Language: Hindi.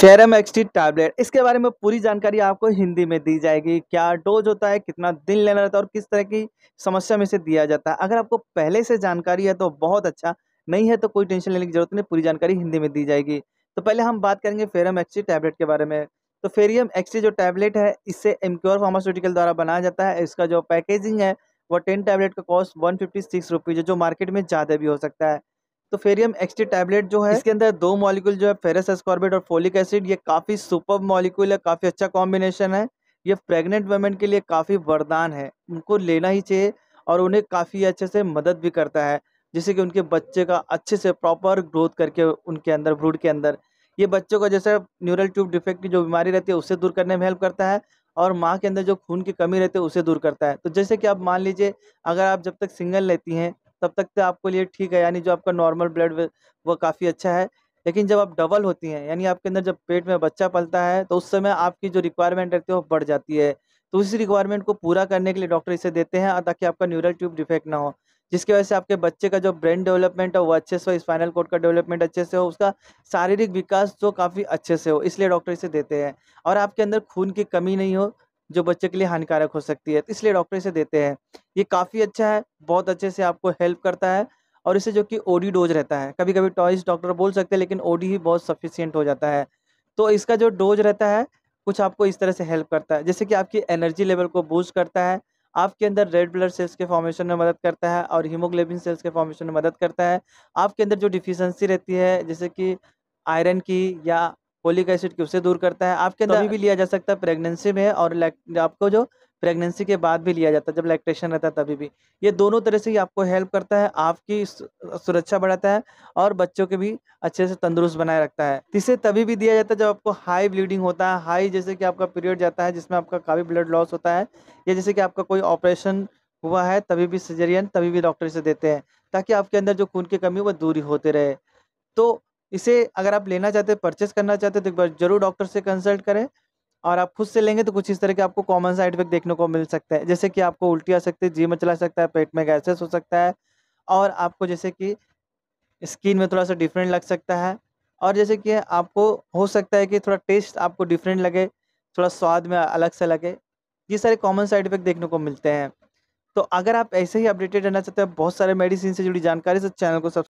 सेरम एक्सटी टैबलेट इसके बारे में पूरी जानकारी आपको हिंदी में दी जाएगी क्या डोज होता है कितना दिन लेना रहता है और किस तरह की समस्या में इसे दिया जाता है अगर आपको पहले से जानकारी है तो बहुत अच्छा नहीं है तो कोई टेंशन लेने की जरूरत नहीं पूरी जानकारी हिंदी में दी जाएगी तो पहले हम बात करेंगे फेरम एक्सटी टैबलेट के बारे में तो फेरियम एक्सटी जो टैबलेट है इससे एमक्योर फार्मास्यूटिकल द्वारा बनाया जाता है इसका जो पैकेजिंग है वो टेन टैबलेट का cost one fifty six rupees जो मार्केट में ज़्यादा भी हो सकता है तो फेरियम एक्सटी टैबलेट जो है इसके अंदर दो मॉलिक्यूल जो है फेरस एस्कॉर्बेट और फोलिक एसिड ये काफ़ी सुपर मॉलिक्यूल है काफ़ी अच्छा कॉम्बिनेशन है ये प्रेग्नेंट वेमेन के लिए काफ़ी वरदान है उनको लेना ही चाहिए और उन्हें काफ़ी अच्छे से मदद भी करता है जैसे कि उनके बच्चे का अच्छे से प्रॉपर ग्रोथ करके उनके अंदर ब्रूड के अंदर ये बच्चों का जैसे न्यूरल ट्यूब डिफेक्ट की जो बीमारी रहती है उससे दूर करने में हेल्प करता है और माँ के अंदर जो खून की कमी रहती है उसे दूर करता है तो जैसे कि आप मान लीजिए अगर आप जब तक सिंगल लेती हैं तब तक तो आपके लिए ठीक है यानी जो आपका नॉर्मल ब्लड वो काफ़ी अच्छा है लेकिन जब आप डबल होती हैं यानी आपके अंदर जब पेट में बच्चा पलता है तो उस समय आपकी जो रिक्वायरमेंट रहती है वो बढ़ जाती है तो उस रिक्वायरमेंट को पूरा करने के लिए डॉक्टर इसे देते हैं ताकि आपका न्यूरल ट्यूब डिफेक्ट ना हो जिसकी वजह से आपके बच्चे का जो ब्रेन डेवलपमेंट है वो अच्छे से हो स्पाइनल कोड का डेवलपमेंट अच्छे से हो उसका शारीरिक विकास जो काफ़ी अच्छे से हो इसलिए डॉक्टर इसे देते हैं और आपके अंदर खून की कमी नहीं हो जो बच्चे के लिए हानिकारक हो सकती है तो इसलिए डॉक्टर इसे देते हैं ये काफ़ी अच्छा है बहुत अच्छे से आपको हेल्प करता है और इसे जो कि ओडी डोज रहता है कभी कभी टॉयस डॉक्टर बोल सकते हैं लेकिन ओडी ही बहुत सफिशियंट हो जाता है तो इसका जो डोज रहता है कुछ आपको इस तरह से हेल्प करता है जैसे कि आपकी एनर्जी लेवल को बूस्ट करता है आपके अंदर रेड ब्लड सेल्स के फॉर्मेशन में मदद करता है और हीमोग्लोबिन सेल्स के फॉर्मेशन में मदद करता है आपके अंदर जो डिफिशेंसी रहती है जैसे कि आयरन की या फोलिक एसिड किससे दूर करता है आपके तो अंदर भी लिया जा सकता है प्रेगनेंसी में और आपको जो प्रेगनेंसी के बाद भी लिया जाता है जब लैक्टेशन रहता है तभी भी ये दोनों तरह से ही आपको हेल्प करता है आपकी सुरक्षा बढ़ाता है और बच्चों के भी अच्छे से तंदुरुस्त बनाए रखता है इसे तभी भी दिया जाता है जब आपको हाई ब्लीडिंग होता है हाई जैसे कि आपका पीरियड जाता है जिसमें आपका काफ़ी ब्लड लॉस होता है या जैसे कि आपका कोई ऑपरेशन हुआ है तभी भी सर्जरियन तभी भी डॉक्टर से देते हैं ताकि आपके अंदर जो खून की कमी वो दूरी होते रहे तो इसे अगर आप लेना चाहते हैं परचेस करना चाहते हैं तो एक बार जरूर डॉक्टर से कंसल्ट करें और आप खुद से लेंगे तो कुछ इस तरह के आपको कॉमन साइड इफेक्ट देखने को मिल सकते हैं जैसे कि आपको उल्टी आ सकती है जी में चला सकता है पेट में गैसेस हो सकता है और आपको जैसे कि स्किन में थोड़ा सा डिफरेंट लग सकता है और जैसे कि आपको हो सकता है कि थोड़ा टेस्ट आपको डिफरेंट लगे थोड़ा स्वाद में अलग से लगे ये सारे कॉमन साइड इफेक्ट देखने को मिलते हैं तो अगर आप ऐसे ही अपडेटेड रहना चाहते हैं बहुत सारे मेडिसिन से जुड़ी जानकारी से तो चैनल को सब्सक्राइब